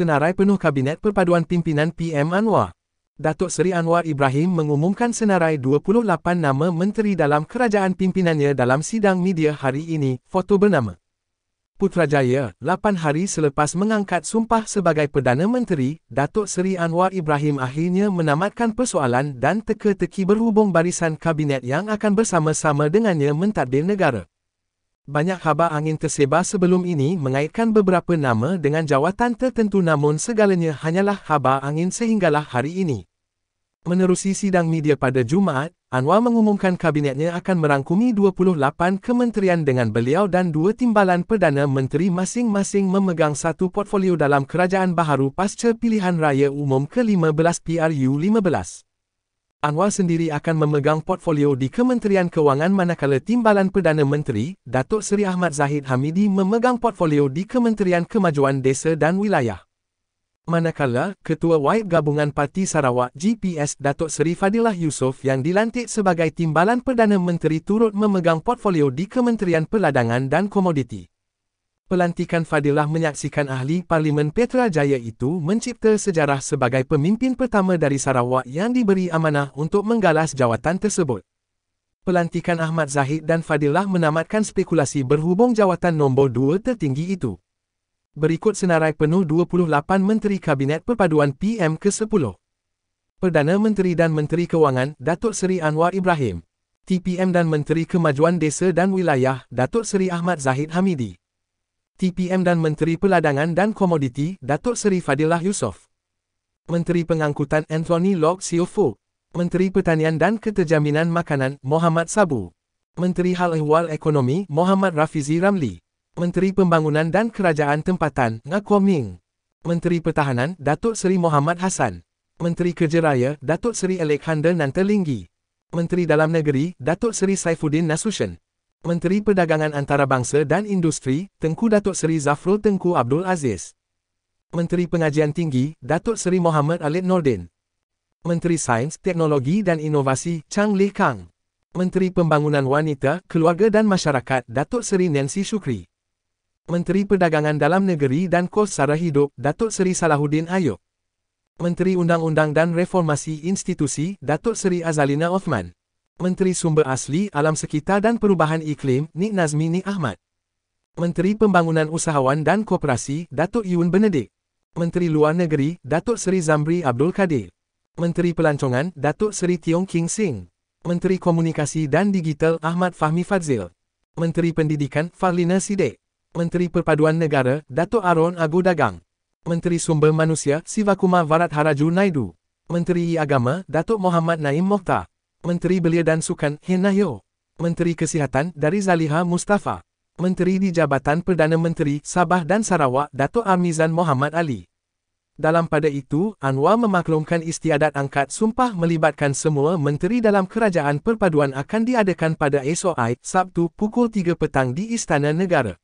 senarai penuh Kabinet Perpaduan Pimpinan PM Anwar. Datuk Seri Anwar Ibrahim mengumumkan senarai 28 nama menteri dalam kerajaan pimpinannya dalam sidang media hari ini, foto bernama. Putrajaya, 8 hari selepas mengangkat sumpah sebagai Perdana Menteri, Datuk Seri Anwar Ibrahim akhirnya menamatkan persoalan dan teka-teki berhubung barisan kabinet yang akan bersama-sama dengannya mentadbir negara. Banyak haba angin tersebar sebelum ini mengaitkan beberapa nama dengan jawatan tertentu namun segalanya hanyalah haba angin sehinggalah hari ini. Menerusi sidang media pada Jumaat, Anwar mengumumkan kabinetnya akan merangkumi 28 kementerian dengan beliau dan dua timbalan Perdana Menteri masing-masing memegang satu portfolio dalam kerajaan baharu pasca pilihan raya umum ke-15 PRU 15. Anwar sendiri akan memegang portfolio di Kementerian Kewangan manakala Timbalan Perdana Menteri, Datuk Seri Ahmad Zahid Hamidi memegang portfolio di Kementerian Kemajuan Desa dan Wilayah. Manakala, Ketua WAIP Gabungan Parti Sarawak GPS Datuk Seri Fadilah Yusof yang dilantik sebagai Timbalan Perdana Menteri turut memegang portfolio di Kementerian Peladangan dan Komoditi pelantikan Fadilah menyaksikan ahli Parlimen Petra Jaya itu mencipta sejarah sebagai pemimpin pertama dari Sarawak yang diberi amanah untuk menggalas jawatan tersebut. Pelantikan Ahmad Zahid dan Fadilah menamatkan spekulasi berhubung jawatan nombor dua tertinggi itu. Berikut senarai penuh 28 Menteri Kabinet Perpaduan PM ke-10. Perdana Menteri dan Menteri Kewangan, Datuk Seri Anwar Ibrahim. TPM dan Menteri Kemajuan Desa dan Wilayah, Datuk Seri Ahmad Zahid Hamidi. TPM dan Menteri Peladangan dan Komoditi, Datuk Seri Fadilah Yusof. Menteri Pengangkutan Anthony Locke Siofo. Menteri Pertanian dan Keterjaminan Makanan, Muhammad Sabu. Menteri Hal Ehwal Ekonomi, Muhammad Rafizi Ramli. Menteri Pembangunan dan Kerajaan Tempatan, Nga Ming. Menteri Pertahanan, Datuk Seri Muhammad Hassan. Menteri Kerja Raya, Datuk Seri Alexander Nantelinggi. Menteri Dalam Negeri, Datuk Seri Saifuddin Nasution. Menteri Perdagangan Antara Bangsa dan Industri, Tengku Datuk Seri Zafrul Tengku Abdul Aziz. Menteri Pengajian Tinggi, Datuk Seri Mohamed Alid Nordin. Menteri Sains, Teknologi dan Inovasi, Chang Li Kang. Menteri Pembangunan Wanita, Keluarga dan Masyarakat, Datuk Seri Nancy Shukri. Menteri Perdagangan Dalam Negeri dan Kos Sara Hidup, Datuk Seri Salahuddin Ayub. Menteri Undang-Undang dan Reformasi Institusi, Datuk Seri Azalina Othman. Menteri Sumber Asli Alam Sekitar dan Perubahan Iklim, Nik Nazmi Nik Ahmad. Menteri Pembangunan Usahawan dan Koperasi, Datuk Yun Benedik. Menteri Luar Negeri, Datuk Seri Zamri Abdul Kadir. Menteri Pelancongan, Datuk Seri Tiong King Sing. Menteri Komunikasi dan Digital, Ahmad Fahmi Fadzil. Menteri Pendidikan, Farlina Sidik. Menteri Perpaduan Negara, Datuk Aron Agu Dagang. Menteri Sumber Manusia, Sivakuma Varadharaju Naidu. Menteri Agama, Datuk Muhammad Naim Mokhtar. Menteri Belia dan Sukan Henayo, Menteri Kesihatan dari Zaliha Mustafa, Menteri di Jabatan Perdana Menteri Sabah dan Sarawak Dato' Amizan Muhammad Ali. Dalam pada itu, Anwar memaklumkan istiadat angkat sumpah melibatkan semua menteri dalam kerajaan perpaduan akan diadakan pada esok hari Sabtu pukul 3 petang di Istana Negara.